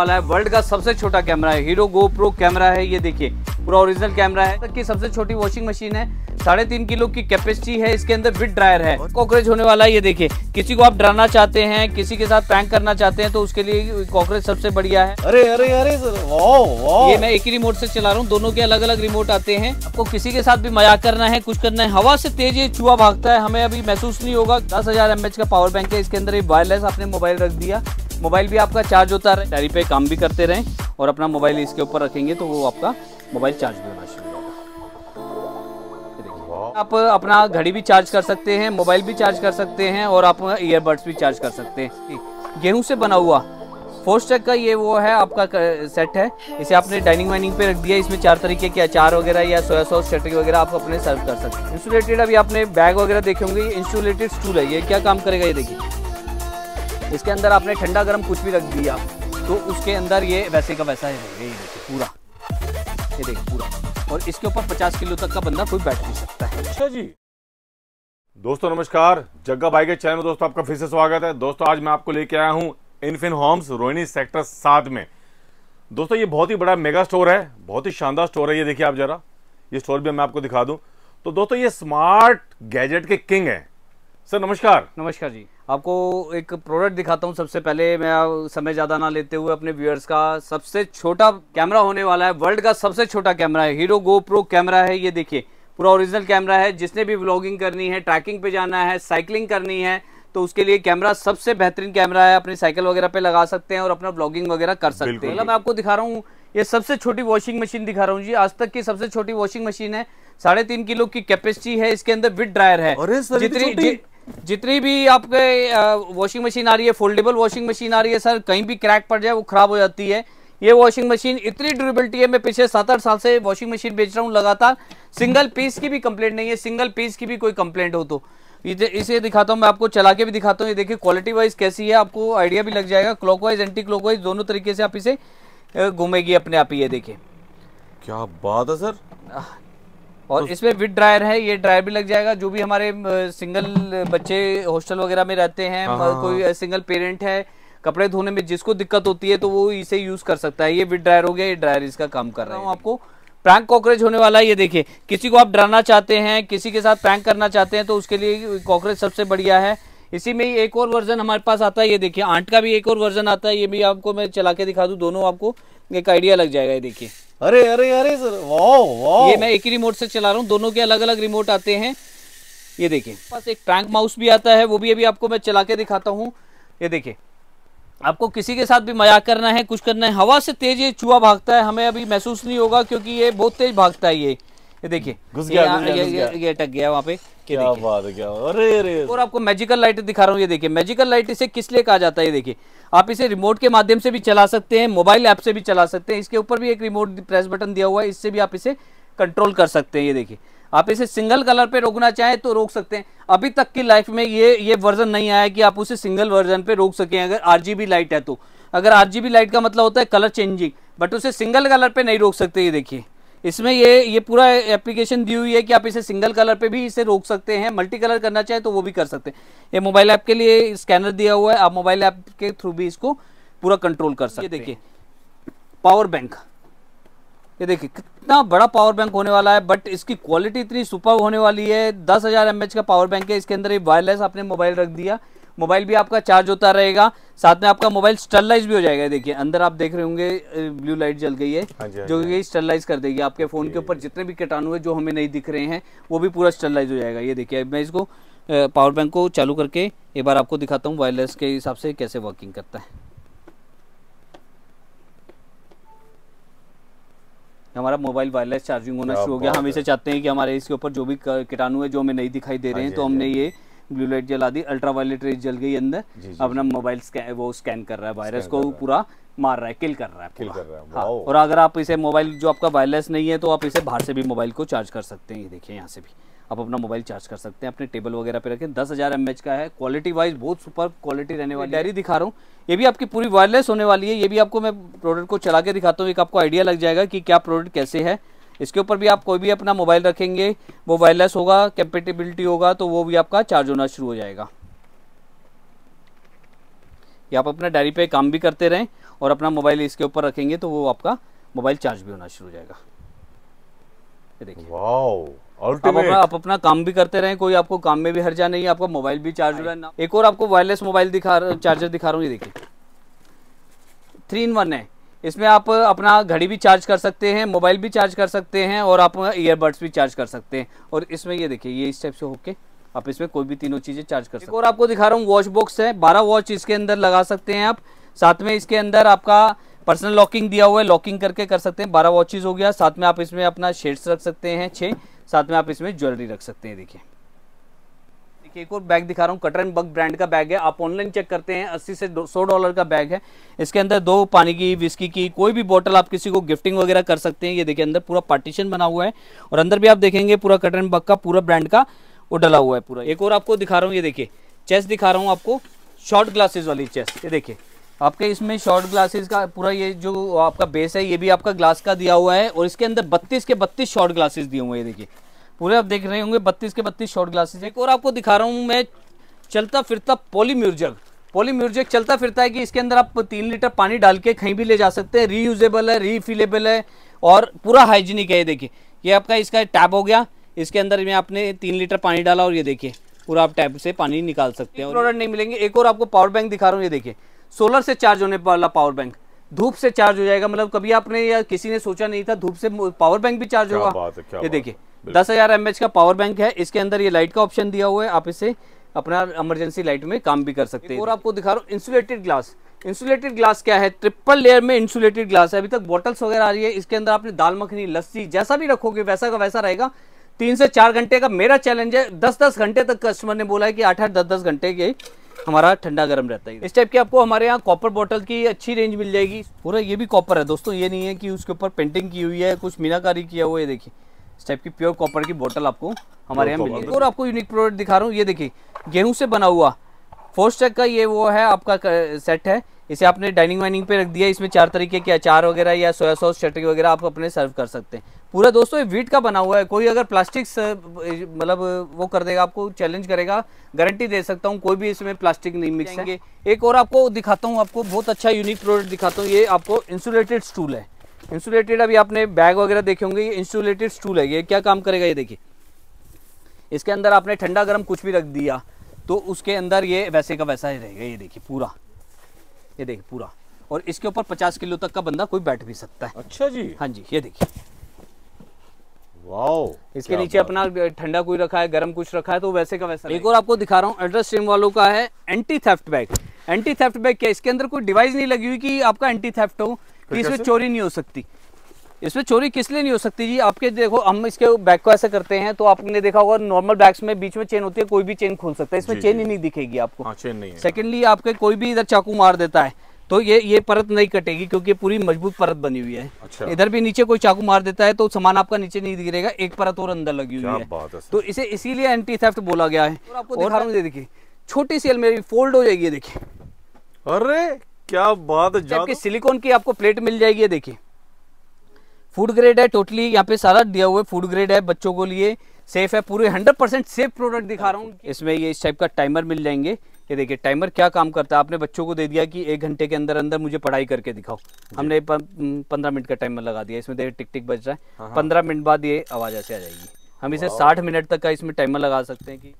वाला है वर्ल्ड का सबसे छोटा कैमरा है हीरो गो प्रो कैमरा है ये देखिए पूरा ओरिजिनल कैमरा है की सबसे छोटी वॉशिंग मशीन है साढ़े तीन किलो की कैपेसिटी है इसके अंदर बिट ड्रायर है कॉकरेज होने वाला है ये देखिए किसी को आप डराना चाहते हैं किसी के साथ प्रैंक करना चाहते हैं तो उसके लिए कॉकरेज सबसे बढ़िया है अरे अरे अरे वाओ, वाओ। ये मैं एक ही रिमोट से चला रहा हूँ दोनों के अलग अलग रिमोट आते हैं आपको किसी के साथ भी मजाक करना है कुछ करना है हवा से तेज ये चूहा भागता है हमें अभी महसूस नहीं होगा दस हजार का पावर बैंक है इसके अंदर वायरलेस आपने मोबाइल रख दिया मोबाइल भी आपका चार्ज होता रहे डायरी पे काम भी करते रहें और अपना मोबाइल इसके ऊपर रखेंगे तो वो आपका मोबाइल चार्ज भी होना शुरू आप अपना घड़ी भी चार्ज कर सकते हैं मोबाइल भी चार्ज कर सकते हैं और आप ईयरबड्स भी चार्ज कर सकते हैं गेहूं से बना हुआ फोर्स स्टेक का ये वो है आपका सेट है इसे आपने डाइनिंग वाइनिंग पे रख दिया इसमें चार तरीके के अचार वगैरह या सोया सॉस चटनी वगैरह आप अपने सर्व कर सकते हैं इंसुलेटेड अभी आपने बैग वगैरह देखे होंगे इंसुलेटेड स्टूल है ये क्या काम करेगा ये देखिए इसके अंदर आपने ठंडा गर्म कुछ भी रख दिया तो उसके अंदर ये वैसे का वैसा ही रहेगा ये देखिए पूरा ये देखिए पूरा और इसके ऊपर पचास किलो तक का बंदा कोई बैठ नहीं सकता है अच्छा जी दोस्तों नमस्कार जग्गा भाई के चैनल में दोस्तों आपका फिर से स्वागत है दोस्तों आज मैं आपको लेके आया हूँ इनफिन होम्स रोहिणी सेक्टर सात में दोस्तों ये बहुत ही बड़ा मेगा स्टोर है बहुत ही शानदार स्टोर है ये देखिए आप जरा ये स्टोर भी मैं आपको दिखा दूँ तो दोस्तों ये स्मार्ट गैजेट के किंग है सर नमस्कार नमस्कार जी आपको एक प्रोडक्ट दिखाता हूँ सबसे पहले मैं समय ज़्यादा ना लेते हुए अपने व्यूअर्स का सबसे छोटा कैमरा होने वाला है वर्ल्ड का सबसे छोटा कैमरा है हीरो गो प्रो कैमरा है ये देखिए पूरा ओरिजिनल कैमरा है जिसने भी व्लॉगिंग करनी है ट्रैकिंग पे जाना है साइकिलिंग करनी है तो उसके लिए कैमरा सबसे बेहतरीन कैमरा है अपनी साइकिल वगैरह पे लगा सकते हैं और अपना ब्लॉगिंग वगैरह कर सकते हैं मतलब मैं आपको दिखा रहा हूँ ये सबसे छोटी वॉशिंग मशीन दिखा रहा हूँ जी आज तक की सबसे छोटी वॉशिंग मशीन है साढ़े तीन किलो की कैपेसिटी है इसके अंदर विद ड्रायर है और तो जितनी जितनी भी आपके वॉशिंग मशीन आ रही है फोल्डेबल वॉशिंग मशीन आ रही है सर कहीं भी क्रैक पड़ जाए वो खराब हो जाती है ये वॉशिंग मशीन इतनी ड्यूरेबिलिटी है मैं पिछले सात आठ साल से वॉशिंग मशीन बेच रहा हूँ लगातार सिंगल पीस की भी कंप्लेंट नहीं है सिंगल पीस की भी कोई कंप्लेंट हो तो इसे दिखाता हूँ मैं आपको चला के भी दिखाता हूँ ये देखिए क्वालिटी वाइज कैसी है आपको आइडिया भी लग जाएगा clockwise anticlockwise दोनों तरीके से आप इसे घूमेगी अपने आप ही ये देखिए क्या बात है सर और इसमें विद ड्रायर है ये ड्रायर भी लग जाएगा जो भी हमारे सिंगल बच्चे हॉस्टल वगैरह में रहते हैं हाँ, हाँ, हाँ। कोई सिंगल पेरेंट है कपड़े धोने में जिसको दिक्कत होती है तो वो इसे यूज कर सकता है ये विद ड्रायर हो गया ये ड्रायर इसका काम कर रहा हूँ आपको प्रैंक कॉकरेज होने वाला है ये देखिए किसी को आप डराना चाहते हैं किसी के साथ प्रैंक करना चाहते हैं तो उसके लिए कॉकरेज सबसे बढ़िया है इसी में ही एक और वर्जन हमारे पास आता है ये देखिए आंट का भी एक और वर्जन आता है ये भी आपको मैं चला के दिखा दूं दोनों आपको एक आइडिया लग जाएगा ये देखिए अरे अरे अरे सर वाओ वाओ ये मैं एक ही रिमोट से चला रहा हूँ दोनों के अलग अलग रिमोट आते हैं ये देखिए बस एक ट्रैंक माउस भी आता है वो भी अभी आपको मैं चला के दिखाता हूँ ये देखिए आपको किसी के साथ भी मजाक करना है कुछ करना है हवा से तेज ये चूहा भागता है हमें अभी महसूस नहीं होगा क्योंकि ये बहुत तेज भागता है ये ये देखिए घुस गया ये अटक गया वहाँ पे क्या बात है क्या अरे अरे और आपको मैजिकल लाइट दिखा रहा हूँ ये देखिए मैजिकल लाइट इसे किस लिए कहा जाता है ये देखिए आप इसे रिमोट के माध्यम से भी चला सकते हैं मोबाइल ऐप से भी चला सकते हैं इसके ऊपर भी एक रिमोट प्रेस बटन दिया हुआ है इससे भी आप इसे कंट्रोल कर सकते हैं ये देखिए आप इसे सिंगल कलर पे रोकना चाहें तो रोक सकते हैं अभी तक की लाइफ में ये ये वर्जन नहीं आया कि आप उसे सिंगल वर्जन पे रोक सकें अगर आर लाइट है तो अगर आर लाइट का मतलब होता है कलर चेंजिंग बट उसे सिंगल कलर पे नहीं रोक सकते ये देखिए इसमें ये ये पूरा एप्लीकेशन दी हुई है कि आप इसे सिंगल कलर पे भी इसे रोक सकते हैं मल्टी कलर करना चाहे तो वो भी कर सकते हैं ये मोबाइल ऐप के लिए स्कैनर दिया हुआ है आप मोबाइल ऐप के थ्रू भी इसको पूरा कंट्रोल कर सकते हैं देखिए पावर बैंक ये देखिए कितना बड़ा पावर बैंक होने वाला है बट इसकी क्वालिटी इतनी सुपर होने वाली है दस हज़ार का पावर बैंक है इसके अंदर ये वायरलेस आपने मोबाइल रख दिया मोबाइल भी आपका चार्ज होता रहेगा साथ में आपका मोबाइल स्टरलाइज भी हो जाएगा देखिए अंदर आप देख रहे होंगे ब्लू लाइट जल गई है हाँ हाँ जो हाँ कि स्टरलाइज कर देगी आपके फोन के ऊपर जितने भी कीटाणु है जो हमें नहीं दिख रहे हैं वो भी पूरा स्टरलाइज हो जाएगा ये देखिए मैं इसको पावर बैंक को चालू करके एक बार आपको दिखाता हूँ वायरलेस के हिसाब से कैसे वर्किंग करता है हमारा मोबाइल वायरलेस चार्जिंग होना शुरू हो गया हम इसे चाहते हैं कि हमारे इसके ऊपर जो भी कीटाणु है जो हमें नहीं दिखाई दे रहे हैं तो हमने ये ब्लू लाइट जला दी अल्ट्रा वायलेट रेज जल गई अंदर अपना मोबाइल वो स्कैन कर रहा है वायरस को पूरा मार रहा है किल कर रहा है किल कर रहा है हाँ। और अगर आप इसे मोबाइल जो आपका वायरलेस नहीं है तो आप इसे बाहर से भी मोबाइल को चार्ज कर सकते हैं ये देखिए यहाँ से भी आप अपना मोबाइल चार्ज कर सकते हैं अपने टेबल वगैरह पे रखें दस हज़ार एम का है क्वालिटी वाइज बहुत सुपर क्वालिटी रहने वाली डायरी दिखा रहा हूँ ये भी आपकी पूरी वायरलेस होने वाली है ये भी आपको मैं प्रोडक्ट को चला के दिखाता हूँ एक आपको आइडिया लग जाएगा कि क्या प्रोडक्ट कैसे है इसके ऊपर भी आप कोई भी अपना मोबाइल रखेंगे वो वायरलेस होगा कैपेटेबिलिटी होगा तो वो भी आपका चार्ज होना शुरू हो जाएगा या आप अपना डायरी पे काम भी करते रहें और अपना मोबाइल इसके ऊपर रखेंगे तो वो आपका मोबाइल चार्ज भी होना शुरू हो जाएगा आप अपना आप अपना काम भी करते रहें कोई आपको काम में भी हर जा नहीं आपका मोबाइल भी चार्ज हो रहा है एक और आपको वायरलेस मोबाइल दिखा चार्जर दिखा रहा हूँ ये देखिए थ्री इन वन है इसमें आप अपना घड़ी भी चार्ज कर सकते हैं मोबाइल भी चार्ज कर सकते हैं और आप ईयरबड्स भी चार्ज कर सकते हैं और इसमें ये देखिए ये इस टाइप से होके आप इसमें कोई भी तीनों चीज़ें चार्ज कर सकते हैं और आपको दिखा रहा हूँ वॉच बॉक्स है बारह वॉच इसके अंदर लगा सकते हैं आप साथ में इसके अंदर आपका पर्सनल लॉकिंग दिया हुआ है लॉकिंग करके कर सकते हैं बारह वॉचेज हो गया साथ में आप इसमें अपना शेड्स रख सकते हैं छः साथ में आप इसमें ज्वेलरी रख सकते हैं देखिए एक और बैग दिखा रहा हूँ कटर एंड बग ब्रांड का बैग है आप ऑनलाइन चेक करते हैं अस्सी से सौ डॉलर का बैग है इसके अंदर दो पानी की विस्की की कोई भी बोतल आप किसी को गिफ्टिंग वगैरह कर सकते हैं ये देखिए अंदर पूरा पार्टीशन बना हुआ है और अंदर भी आप देखेंगे पूरा कटर एंड बग का पूरा ब्रांड का वो डला हुआ है पूरा एक और आपको दिखा रहा हूँ ये देखिए चेस दिखा रहा हूँ आपको शॉर्ट ग्लासेज वाली चेस ये देखिए आपके इसमें शॉर्ट ग्लासेस का पूरा ये जो आपका बेस है ये भी आपका ग्लास का दिया हुआ है और इसके अंदर बत्तीस के बत्तीस शॉर्ट ग्लासेस दिए हुए हैं देखिए पूरे आप देख रहे होंगे बत्तीस के बत्तीस शॉर्ट ग्लासेस एक और आपको दिखा रहा हूँ मैं चलता फिरता पोली पॉलीम्यूर्जक चलता फिरता है कि इसके अंदर आप तीन लीटर पानी डाल के कहीं भी ले जा सकते हैं रीयूजेबल है रीफिलेबल है और पूरा हाइजीनिक है ये देखिए ये आपका इसका टैब हो गया इसके अंदर में आपने तीन लीटर पानी डाला और ये देखिए पूरा आप टैब से पानी निकाल सकते हैं प्रोडक्ट नहीं मिलेंगे एक और आपको पावर बैंक दिखा रहा हूँ ये देखिए सोलर से चार्ज होने वाला पावर बैंक धूप से चार्ज हो जाएगा मतलब कभी आपने या किसी ने सोचा नहीं था धूप से पावर बैंक भी चार्ज होगा ये देखिए दस हजार एम का पावर बैंक है इसके अंदर ये लाइट का ऑप्शन दिया हुआ है आप इसे अपना इमरजेंसी लाइट में काम भी कर सकते हैं और आपको दिखा रहा हूँ इंसुलेटेड ग्लास इंसुलेटेड ग्लास क्या है ट्रिपल लेयर में इंसुलेटेड ग्लास है अभी तक बॉटल्स वगैरह आ रही है इसके अंदर आपने दाल मखनी लस्सी जैसा भी रखोगे वैसा का वैसा रहेगा तीन से चार घंटे का मेरा चैलेंज है दस दस घंटे तक कस्टमर ने बोला है कि आठ आठ दस दस घंटे के हमारा ठंडा गर्म रहता है इस टाइप की आपको हमारे यहाँ कॉपर बॉटल की अच्छी रेंज मिल जाएगी पूरा ये भी कॉपर है दोस्तों ये नहीं है कि उसके ऊपर पेंटिंग की हुई है कुछ मीनाकारी किया हुआ है देखिए इस टाइप की प्योर कॉपर की बोतल आपको हमारे यहाँ मिलेगी और आपको यूनिक प्रोडक्ट दिखा रहा हूँ ये देखिए गेहूं से बना हुआ फोर्स स्टेक का ये वो है आपका सेट है इसे आपने डाइनिंग वाइनिंग पे रख दिया इसमें चार तरीके के अचार वगैरह या सोया सॉस चटनी वगैरह आप अपने सर्व कर सकते हैं पूरा दोस्तों ये वीट का बना हुआ है कोई अगर प्लास्टिक मतलब वो कर देगा आपको चैलेंज करेगा गारंटी दे सकता हूँ कोई भी इसमें प्लास्टिक नहीं मिक्स एक और आपको दिखाता हूँ आपको बहुत अच्छा यूनिक प्रोडक्ट दिखाता हूँ ये आपको इंसुलेटेड स्टूल है इंसुलेटेड अभी आपने बैग वगैरह देखे होंगे ये इंसुलेटेड स्टूल है ये क्या काम करेगा ये देखिए इसके अंदर आपने ठंडा गर्म कुछ भी रख दिया तो उसके अंदर ये वैसे का वैसा ही रहेगा ये देखिए पूरा ये देखिए पूरा और इसके ऊपर पचास किलो तक का बंदा कोई बैठ भी सकता है अच्छा जी हाँ जी ये देखिए वाओ इसके नीचे अपना ठंडा कोई रखा है गर्म कुछ रखा है तो वैसे का वैसा एक और आपको दिखा रहा हूँ एड्रेस सेम वालों का है anti theft bag anti theft bag क्या इसके अंदर कोई डिवाइस नहीं लगी हुई कि आपका एंटी थेफ्ट हो कि इसमें चोरी नहीं हो सकती इसमें चोरी किस लिए नहीं हो सकती जी आपके देखो हम इसके बैग को ऐसा करते हैं तो आपने देखा होगा नॉर्मल बैग्स में बीच में चेन होती है कोई भी चेन खोल सकता है इसमें चेन ही नहीं दिखेगी आपको चेन हाँ, नहीं सेकेंडली आपके कोई भी इधर चाकू मार देता है तो ये ये परत नहीं कटेगी क्योंकि पूरी मजबूत परत बनी हुई है अच्छा। इधर भी नीचे कोई चाकू मार देता है तो सामान आपका नीचे नहीं गिरेगा एक परत और अंदर लगी हुई है तो इसे इसीलिए एंटी थेफ्ट बोला गया है और आपको और दिखा रहा हूँ देखिए छोटी सी अलमेरी फोल्ड हो जाएगी देखिए अरे क्या बात है सिलिकॉन की आपको प्लेट मिल जाएगी ये देखिए फूड ग्रेड है टोटली यहाँ पे सारा दिया हुआ है फूड ग्रेड है बच्चों को लिए सेफ है पूरे 100 परसेंट सेफ प्रोडक्ट दिखा रहा हूँ हाँ, इसमें ये इस टाइप का टाइमर मिल जाएंगे ये देखिए टाइमर क्या काम करता है आपने बच्चों को दे दिया कि एक घंटे के अंदर अंदर मुझे पढ़ाई करके दिखाओ हमने पंद्रह मिनट का टाइमर लगा दिया इसमें देखिए टिक टिक बज रहा है हाँ, हाँ। पंद्रह मिनट बाद ये आवाज़ ऐसे आ जाएगी हम इसे साठ मिनट तक का इसमें टाइमर लगा सकते हैं कि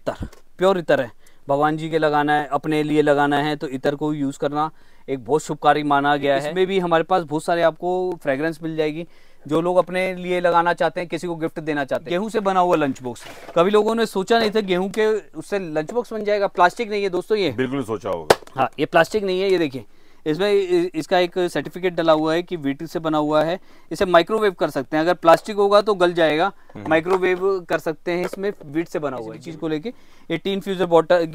इतर प्योर इतर है भगवान जी के लगाना है अपने लिए लगाना है तो इतर को यूज़ करना एक बहुत शुभकारी माना गया है इसमें भी हमारे पास बहुत सारे आपको फ्रेग्रेंस मिल जाएगी जो लोग अपने लिए लगाना चाहते हैं किसी को गिफ्ट देना चाहते हैं गेहूं से बना हुआ लंच बॉक्स कभी लोगों ने सोचा नहीं था गेहूं के उससे लंच बॉक्स बन जाएगा प्लास्टिक नहीं है दोस्तों ये बिल्कुल सोचा होगा हाँ ये प्लास्टिक नहीं है ये देखिए इसमें इसका एक सर्टिफिकेट डला हुआ है कि वीटी से बना हुआ है इसे माइक्रोवेव कर सकते हैं अगर प्लास्टिक होगा तो गल जाएगा माइक्रोवेव हम्म। कर सकते हैं इसमें वीट से बना हुआ है चीज़ को लेके ये टीन फ्यूजर बॉटल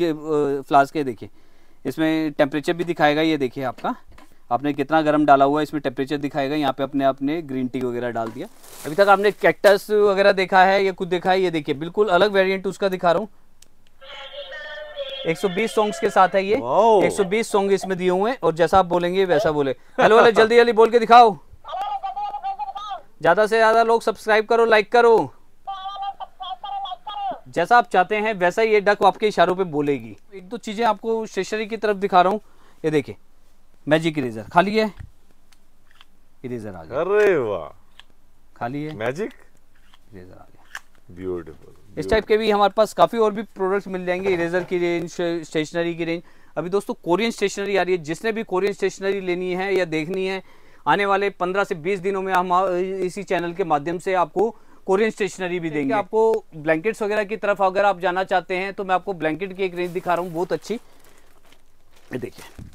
फ्लास्क है देखिए इसमें टेम्परेचर भी दिखाएगा ये देखिए आपका आपने कितना गर्म डाला हुआ है इसमें टेम्परेचर दिखाएगा यहाँ पे अपने आपने ग्रीन टी वगैरह डाल दिया अभी तक आपने कैक्टस वगैरह देखा है या कुछ देखा है ये देखिए बिल्कुल अलग वेरिएंट उसका दिखा रहा हूँ 120 सॉन्ग्स के साथ है ये 120 सॉन्ग इसमें दिए हुए हैं और जैसा आप बोलेंगे वैसा बोले हेलो हेलो जल्दी जल्दी बोल के दिखाओ ज्यादा से ज्यादा लोग सब्सक्राइब करो लाइक करो जैसा आप चाहते हैं वैसा ये डक आपके इशारों पे बोलेगी एक दो चीजें आपको स्टेशनरी की तरफ दिखा रहा हूँ ये देखिए मैजिक इरेजर खाली है इरेजर आ गया अरे वाह खाली है मैजिक इरेजर आ गया ब्यूटीफुल इस टाइप के भी हमारे पास काफ़ी और भी प्रोडक्ट्स मिल जाएंगे इरेजर की रेंज स्टेशनरी की रेंज अभी दोस्तों कोरियन स्टेशनरी आ रही है जिसने भी कोरियन स्टेशनरी लेनी है या देखनी है आने वाले 15 से 20 दिनों में हम इसी चैनल के माध्यम से आपको कोरियन स्टेशनरी भी देंगे आपको ब्लैंकेट्स वगैरह की तरफ अगर आप जाना चाहते हैं तो मैं आपको ब्लैंकेट की एक रेंज दिखा रहा हूँ बहुत अच्छी देखिए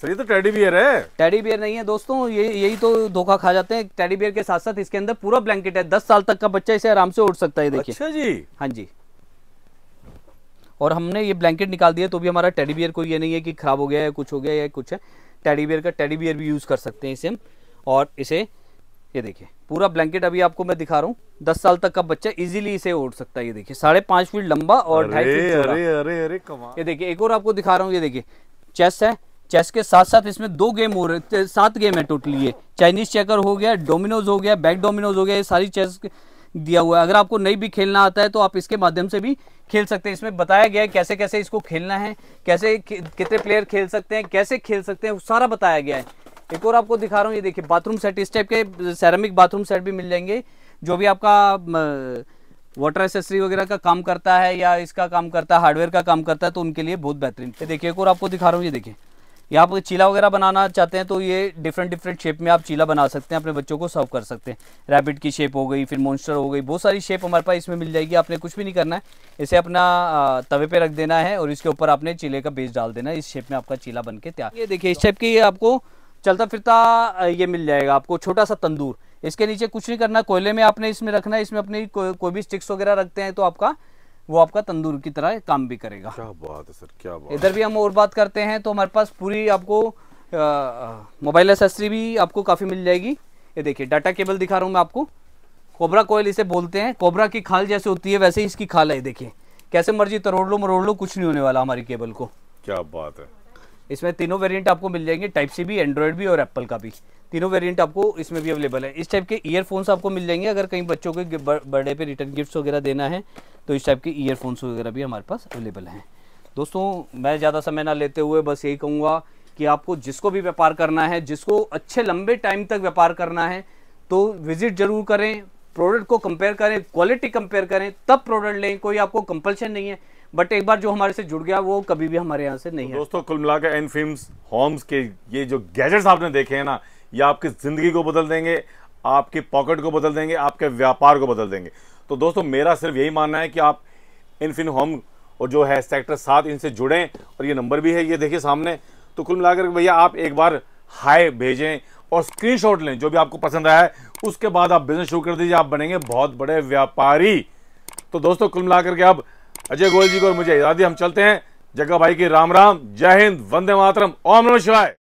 सर ये तो टेडी बियर है टेडी बियर नहीं है दोस्तों ये यही तो धोखा खा जाते हैं टेडी बियर के साथ साथ इसके अंदर पूरा ब्लैंकेट है दस साल तक का बच्चा इसे आराम से उड़ सकता है देखिए अच्छा जी हाँ जी और हमने ये ब्लैंकेट निकाल दिया तो भी हमारा टेडी बियर कोई ये नहीं है कि खराब हो गया है कुछ हो गया या कुछ है टेडी बियर का टेडी बियर भी यूज़ कर सकते हैं इसे हम और इसे ये देखिए पूरा ब्लैंकेट अभी आपको मैं दिखा रहा हूँ दस साल तक का बच्चा इजीली इसे ओढ़ सकता है ये देखिए साढ़े पांच फीट लंबा और ढाई फीट अरे अरे अरे ये देखिए एक और आपको दिखा रहा हूँ ये देखिए चेस्ट है चेस के साथ साथ इसमें दो गेम हो रहे सात गेम है टोटली ये चाइनीज चेकर हो गया डोमिनोज हो गया बैक डोमिनोज हो गया ये सारी चेस दिया हुआ है अगर आपको नहीं भी खेलना आता है तो आप इसके माध्यम से भी खेल सकते हैं इसमें बताया गया है कैसे कैसे इसको खेलना है कैसे कितने प्लेयर खेल सकते हैं कैसे खेल सकते हैं सारा बताया गया है एक और आपको दिखा रहा हूँ ये देखिए बाथरूम सेट इस टाइप के सैरमिक बाथरूम सेट भी मिल जाएंगे जो भी आपका वाटर एसेसरी वगैरह का काम करता है या इसका काम करता है हार्डवेयर का काम करता है तो उनके लिए बहुत बेहतरीन देखिए एक और आपको दिखा रहा हूँ ये देखिए या आप चीला वगैरह बनाना चाहते हैं तो ये डिफरेंट डिफरेंट शेप में आप चीला बना सकते हैं अपने बच्चों को सर्व कर सकते हैं रैबिट की शेप हो गई फिर मोन्स्टर हो गई बहुत सारी शेप हमारे पास इसमें मिल जाएगी आपने कुछ भी नहीं करना है इसे अपना तवे पे रख देना है और इसके ऊपर आपने चीले का बेस डाल देना है इस शेप में आपका चीला बन के तैयार ये देखिए इस शेप की आपको चलता फिरता ये मिल जाएगा आपको छोटा सा तंदूर इसके नीचे कुछ नहीं करना कोयले में आपने इसमें रखना है इसमें अपनी कोई भी स्टिक्स वगैरह रखते हैं तो आपका वो आपका तंदूर की तरह काम भी करेगा क्या बात है सर क्या बात इधर भी हम और बात करते हैं तो हमारे पास पूरी आपको मोबाइल एसेसरी भी आपको काफ़ी मिल जाएगी ये देखिए डाटा केबल दिखा रहा हूँ मैं आपको कोबरा कोयल इसे बोलते हैं कोबरा की खाल जैसे होती है वैसे ही इसकी खाल है देखिए कैसे मर्जी तरोड़ लो मरोड़ लो कुछ नहीं होने वाला हमारी केबल को क्या बात है इसमें तीनों वेरिएंट आपको मिल जाएंगे टाइप सी भी एंड्रॉयड भी और एप्पल का भी तीनों वेरिएंट आपको इसमें भी अवेलेबल है इस टाइप के ईयरफोन्स आपको मिल जाएंगे अगर कहीं बच्चों के बर्थडे पे रिटर्न गिफ्ट्स वगैरह देना है तो इस टाइप के ईयरफोन्स वगैरह भी हमारे पास अवेलेबल हैं दोस्तों मैं ज़्यादा समय ना लेते हुए बस यही कहूँगा कि आपको जिसको भी व्यापार करना है जिसको अच्छे लंबे टाइम तक व्यापार करना है तो विजिट जरूर करें प्रोडक्ट को कंपेयर करें क्वालिटी कंपेयर करें तब प्रोडक्ट लें कोई आपको कंपल्शन नहीं है बट एक बार जो हमारे से जुड़ गया वो कभी भी हमारे यहाँ से नहीं तो है दोस्तों कुल मिलाकर एन फिल्म होम्स के ये जो गैजेट्स आपने देखे हैं ना ये आपकी ज़िंदगी को बदल देंगे आपके पॉकेट को बदल देंगे आपके व्यापार को बदल देंगे तो दोस्तों मेरा सिर्फ यही मानना है कि आप इन फिल्म होम और जो है सेक्टर सात इनसे जुड़ें और ये नंबर भी है ये देखिए सामने तो कुल मिलाकर भैया आप एक बार हाय भेजें और स्क्रीनशॉट लें जो भी आपको पसंद आया है उसके बाद आप बिजनेस शुरू कर दीजिए आप बनेंगे बहुत बड़े व्यापारी तो दोस्तों कुल मिलाकर के अब अजय गोयल जी को और मुझे आजादी हम चलते हैं जग्गा भाई की राम राम जय हिंद वंदे मातरम ओम नमः शिवाय